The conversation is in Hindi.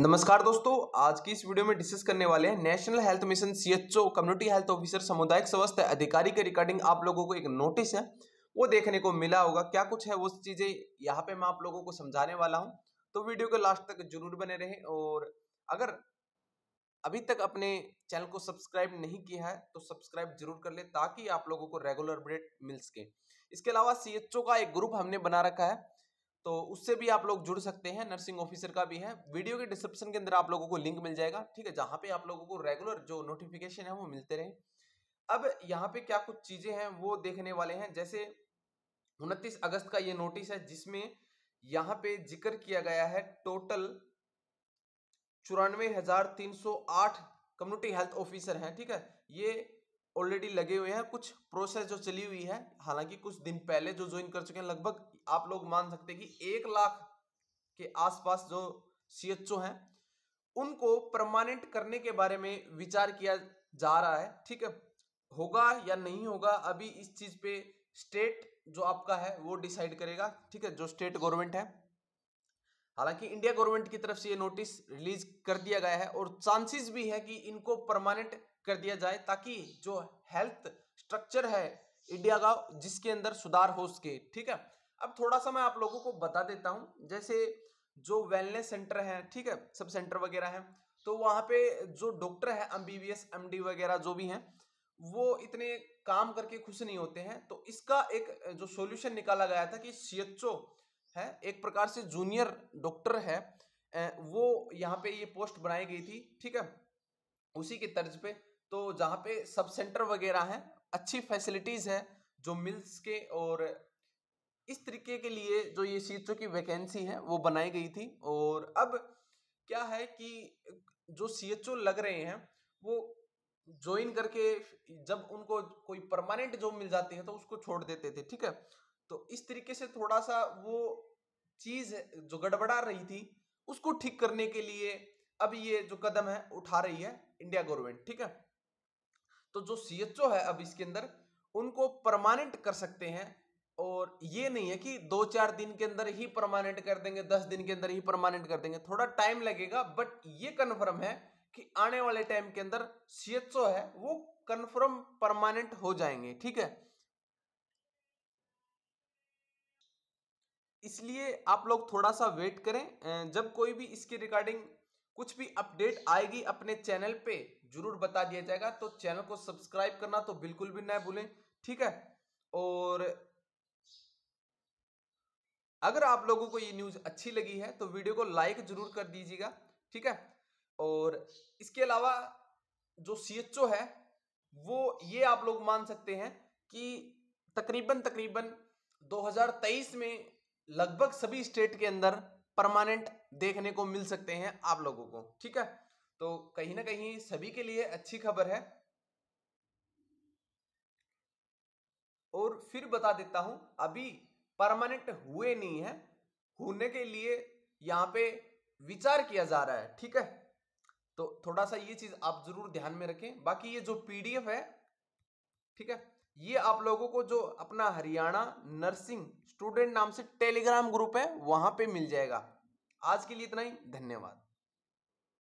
नमस्कार दोस्तों आज की इस वीडियो में डिस्कस करने वाले हैं national health mission CHO community health officer सामुदायिक स्वास्थ्य अधिकारी के रिकॉर्डिंग आप लोगों को एक नोटिस है वो देखने को मिला होगा क्या कुछ है वो चीजें यहाँ पे मैं आप लोगों को समझाने वाला हूँ तो वीडियो के लास्ट तक जरूर बने रहे और अगर अभी तक अपने चैनल को सब्सक्राइब नहीं किया है तो सब्सक्राइब जरूर कर ले ताकि आप लोगों को रेगुलर अपडेट मिल सके इसके अलावा सी का एक ग्रुप हमने बना रखा है तो उससे भी आप लोग जुड़ सकते हैं नर्सिंग ऑफिसर का भी है वीडियो के डिस्क्रिप्शन के अंदर आप लोगों को लिंक मिल जाएगा ठीक है जहाँ पे आप लोगों को रेगुलर जो नोटिफिकेशन है वो मिलते रहे अब यहाँ पे क्या कुछ चीजें हैं वो देखने वाले हैं जैसे उनतीस अगस्त का ये नोटिस है जिसमें यहाँ पे जिक्र किया गया है टोटल चौरानवे कम्युनिटी हेल्थ ऑफिसर हैं ठीक है ये ऑलरेडी लगे हुए हैं कुछ प्रोसेस जो चली हुई है हालांकि कुछ दिन पहले जो ज्वाइन कर चुके हैं लगभग आप लोग मान सकते हैं कि एक लाख के आसपास जो सी एच ओ हैं उनको परमानेंट करने के बारे में विचार किया जा रहा है ठीक है होगा या नहीं होगा अभी इस चीज़ पे स्टेट जो आपका है वो डिसाइड करेगा ठीक है जो स्टेट गवर्नमेंट है हालांकि इंडिया गवर्नमेंट की तरफ से ये नोटिस रिलीज कर दिया गया है और चांसेस भी है कि इनको परमानेंट कर दिया जाए ताकि जो हेल्थ स्ट्रक्चर है इंडिया का जिसके अंदर सुधार हो सके ठीक है अब थोड़ा सा मैं आप लोगों को बता देता हूँ जैसे जो वेलनेस सेंटर है ठीक है सब सेंटर वगैरह है तो वहाँ पे जो डॉक्टर है एम बी बी वगैरह जो भी हैं वो इतने काम करके खुश नहीं होते हैं तो इसका एक जो सॉल्यूशन निकाला गया था कि सी है एक प्रकार से जूनियर डॉक्टर है वो यहाँ पे ये पोस्ट बनाई गई थी ठीक है उसी के तर्ज पे तो जहाँ पे सब सेंटर वगैरह हैं अच्छी फैसिलिटीज़ हैं जो मिल्स के और इस तरीके के लिए जो ये सीटों की वैकेंसी है वो बनाई गई थी और अब क्या है कि जो सी लग रहे हैं वो ज्वाइन करके जब उनको कोई परमानेंट जॉब मिल जाती है तो उसको छोड़ देते थे ठीक है तो इस तरीके से थोड़ा सा वो चीज जो गड़बड़ा रही थी उसको ठीक करने के लिए अब ये जो कदम है उठा रही है इंडिया गवर्नमेंट ठीक है तो जो सी है अब इसके अंदर उनको परमानेंट कर सकते हैं और ये नहीं है कि दो चार दिन के अंदर ही परमानेंट कर देंगे दस दिन के अंदर ही परमानेंट कर देंगे थोड़ा टाइम लगेगा बट ये कन्फर्म है कि आने वाले टाइम के अंदर सी है वो कन्फर्म परमानेंट हो जाएंगे ठीक है इसलिए आप लोग थोड़ा सा वेट करें जब कोई भी इसके रिगार्डिंग कुछ भी अपडेट आएगी अपने चैनल पे जरूर बता दिया जाएगा तो चैनल को सब्सक्राइब करना तो बिल्कुल भी ना भूलें ठीक है और अगर आप लोगों को ये न्यूज़ अच्छी लगी है तो वीडियो को लाइक जरूर कर दीजिएगा ठीक है और इसके अलावा जो सी है वो ये आप लोग मान सकते हैं कि तकरीबन तकरीबन 2023 में लगभग सभी स्टेट के अंदर परमानेंट देखने को मिल सकते हैं आप लोगों को ठीक है तो कहीं ना कहीं सभी के लिए अच्छी खबर है और फिर बता देता हूं अभी परमानेंट हुए नहीं है होने के लिए यहां पे विचार किया जा रहा है ठीक है तो थोड़ा सा ये चीज आप जरूर ध्यान में रखें बाकी ये जो पीडीएफ है ठीक है ये आप लोगों को जो अपना हरियाणा नर्सिंग स्टूडेंट नाम से टेलीग्राम ग्रुप है वहां पे मिल जाएगा आज के लिए इतना ही धन्यवाद